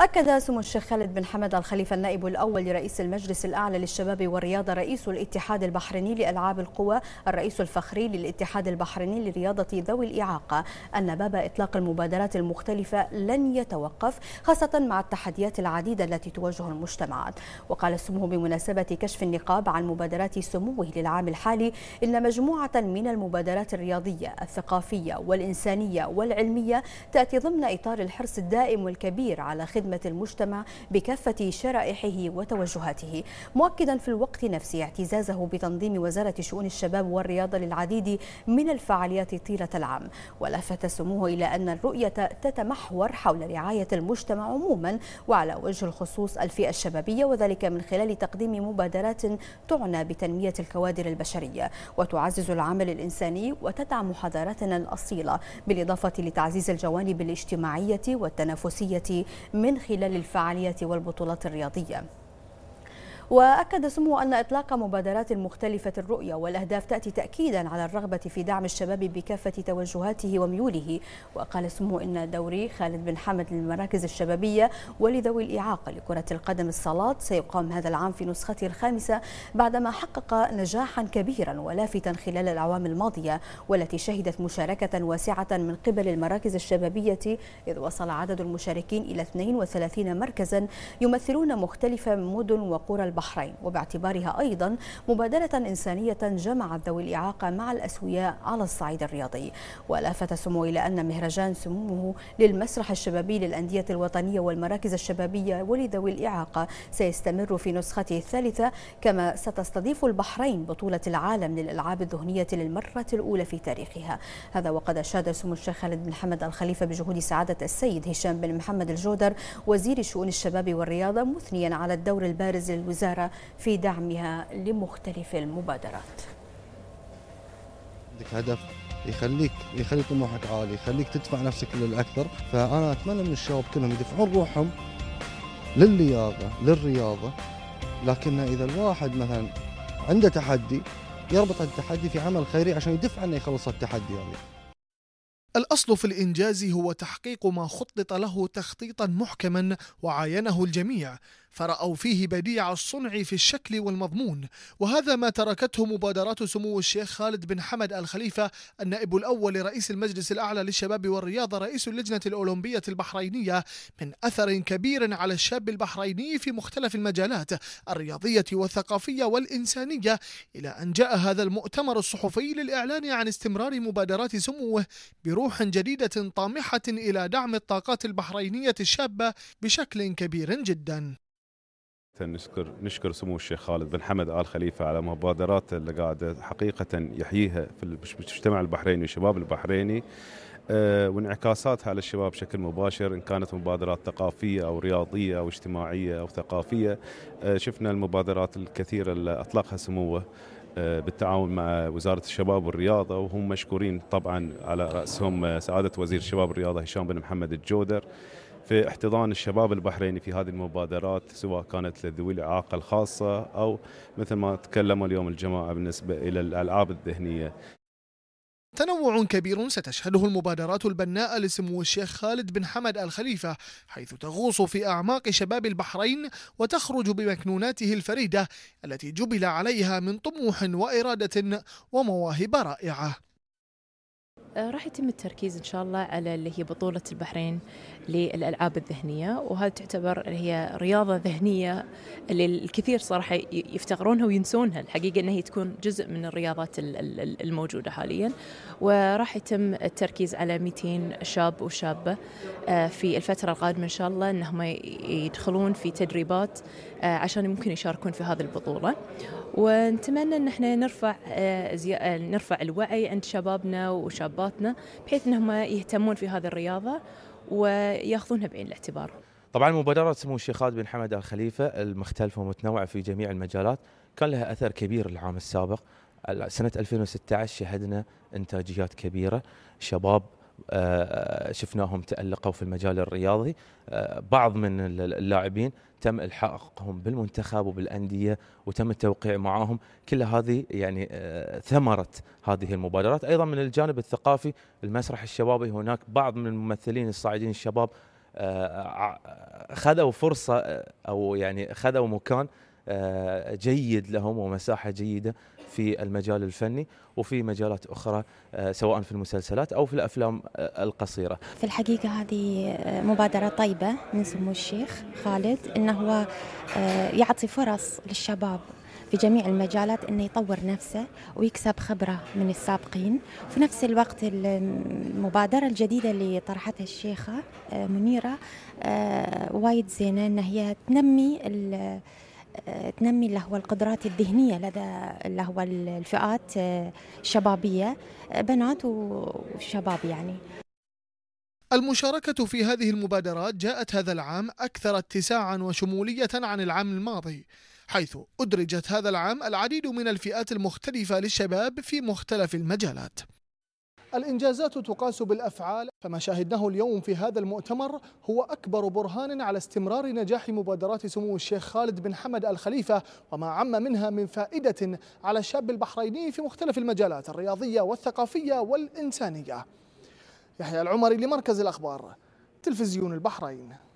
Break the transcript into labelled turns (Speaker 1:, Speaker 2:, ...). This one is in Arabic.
Speaker 1: أكد سمو الشيخ خالد بن حمد الخليفة النائب الأول لرئيس المجلس الأعلى للشباب والرياضة رئيس الاتحاد البحريني لألعاب القوى الرئيس الفخري للاتحاد البحريني لرياضة ذوي الإعاقة أن باب إطلاق المبادرات المختلفة لن يتوقف خاصة مع التحديات العديدة التي تواجه المجتمعات وقال سموه بمناسبة كشف النقاب عن مبادرات سموه للعام الحالي إن مجموعة من المبادرات الرياضية الثقافية والإنسانية والعلمية تأتي ضمن إطار الحرص الدائم والكبير على خدمة خدمة المجتمع بكافة شرائحه وتوجهاته مؤكدا في الوقت نفسه اعتزازه بتنظيم وزارة شؤون الشباب والرياضة للعديد من الفعاليات طيلة العام ولفت سموه إلى أن الرؤية تتمحور حول رعاية المجتمع عموما وعلى وجه الخصوص الفئة الشبابية وذلك من خلال تقديم مبادرات تعنى بتنمية الكوادر البشرية وتعزز العمل الإنساني وتدعم حضارتنا الأصيلة بالإضافة لتعزيز الجوانب الاجتماعية والتنافسية من من خلال الفعاليات والبطولات الرياضية وأكد سمو أن إطلاق مبادرات مختلفة الرؤية والأهداف تأتي تأكيدا على الرغبة في دعم الشباب بكافة توجهاته وميوله وقال سمو إن دوري خالد بن حمد للمراكز الشبابية ولذوي الإعاقة لكرة القدم الصالات سيقام هذا العام في نسخته الخامسة بعدما حقق نجاحا كبيرا ولافتا خلال الأعوام الماضية والتي شهدت مشاركة واسعة من قبل المراكز الشبابية إذ وصل عدد المشاركين إلى 32 مركزا يمثلون مختلف مدن وقرى البحرين وباعتبارها أيضا مبادرة إنسانية جمعت ذوي الإعاقة مع الأسوياء على الصعيد الرياضي ولافت سمو إلى أن مهرجان سموه للمسرح الشبابي للأندية الوطنية والمراكز الشبابية ولذوي الإعاقة سيستمر في نسخته الثالثة كما ستستضيف البحرين بطولة العالم للألعاب الذهنية للمرة الأولى في تاريخها هذا وقد أشاد سمو الشيخ خالد بن حمد الخليفة بجهود سعادة السيد هشام بن محمد الجودر وزير شؤون الشباب والرياضة مثنيا على الدور البارز للوزارة الوزارة في دعمها لمختلف المبادرات
Speaker 2: عندك هدف يخليك يخلي طموحك عالي يخليك تدفع نفسك للأكثر فأنا أتمنى من الشباب كلهم يدفعون روحهم للرياضة للرياضة لكن إذا الواحد مثلا عنده تحدي يربط التحدي في عمل خيري عشان يدفع أنه يخلص التحدي هذا يعني. الأصل في الإنجاز هو تحقيق ما خطط له تخطيطا محكما وعاينه الجميع فرأوا فيه بديع الصنع في الشكل والمضمون وهذا ما تركته مبادرات سمو الشيخ خالد بن حمد الخليفة النائب الأول لرئيس المجلس الأعلى للشباب والرياضة رئيس اللجنة الأولمبية البحرينية من أثر كبير على الشاب البحريني في مختلف المجالات الرياضية والثقافية والإنسانية إلى أن جاء هذا المؤتمر الصحفي للإعلان عن استمرار مبادرات سموه بروح جديدة طامحة إلى دعم الطاقات البحرينية الشابة بشكل كبير جدا
Speaker 3: نشكر نشكر سمو الشيخ خالد بن حمد ال خليفه على مبادراته اللي قاعده حقيقه يحييها في المجتمع البحريني والشباب البحريني آه، وانعكاساتها على الشباب بشكل مباشر ان كانت مبادرات ثقافيه او رياضيه او اجتماعيه او ثقافيه آه، شفنا المبادرات الكثيره اللي اطلقها سموه آه، بالتعاون مع وزارة الشباب والرياضة وهم مشكورين طبعا على رأسهم سعادة وزير الشباب والرياضة هشام بن محمد الجودر في احتضان الشباب البحريني في هذه المبادرات سواء كانت لذوي الاعاقه الخاصه او مثل ما تكلموا اليوم الجماعه بالنسبه الى الالعاب الذهنيه.
Speaker 2: تنوع كبير ستشهده المبادرات البناءة لسمو الشيخ خالد بن حمد الخليفة حيث تغوص في أعماق شباب البحرين وتخرج بمكنوناته الفريدة التي جبل عليها من طموح وإرادة ومواهب رائعة
Speaker 3: آه، راح يتم التركيز إن شاء الله على اللي هي بطولة البحرين للألعاب الذهنية وهذه تعتبر هي رياضة ذهنية اللي الكثير صراحة يفتقرونها وينسونها الحقيقة أنها تكون جزء من الرياضات الموجودة حاليا وراح يتم التركيز على 200 شاب وشابة آه، في الفترة القادمة إن شاء الله أنهم يدخلون في تدريبات آه، عشان ممكن يشاركون في هذه البطولة ونتمنى أن احنا نرفع نرفع الوعي عند شبابنا وشاباتنا رياضاتنا بحيث انهم يهتمون في هذه الرياضه وياخذونها بعين الاعتبار. طبعا مبادرة سمو الشيخ خالد بن حمد آل خليفة المختلفة ومتنوعة في جميع المجالات كان لها أثر كبير العام السابق سنة 2016 شهدنا إنتاجيات كبيرة شباب آه، شفناهم تألقوا في المجال الرياضي آه، بعض من اللاعبين تم الحاقهم بالمنتخب وبالانديه وتم التوقيع معهم كل هذه يعني آه، ثمره هذه المبادرات ايضا من الجانب الثقافي المسرح الشبابي هناك بعض من الممثلين الصاعدين الشباب خذوا فرصه او يعني خذوا مكان جيد لهم ومساحه جيده في المجال الفني وفي مجالات أخرى آه، سواء في المسلسلات أو في الأفلام آه، القصيرة في الحقيقة
Speaker 1: هذه آه، مبادرة طيبة من سمو الشيخ خالد أنه هو يعطي فرص للشباب في جميع المجالات انه يطور نفسه ويكسب خبره من السابقين في نفس الوقت المبادره الجديده اللي طرحتها الشيخه منيره وايد زينه ان هي تنمي تنمي اللي هو القدرات الذهنية لدى اللي هو الفئات الشبابية آه، آه، بنات وشباب يعني
Speaker 2: المشاركة في هذه المبادرات جاءت هذا العام أكثر اتساعا وشمولية عن العام الماضي حيث أدرجت هذا العام العديد من الفئات المختلفة للشباب في مختلف المجالات الإنجازات تقاس بالأفعال فما شاهدناه اليوم في هذا المؤتمر هو أكبر برهان على استمرار نجاح مبادرات سمو الشيخ خالد بن حمد الخليفة وما عم منها من فائدة على الشاب البحريني في مختلف المجالات الرياضية والثقافية والإنسانية يحيى العمري لمركز الأخبار تلفزيون البحرين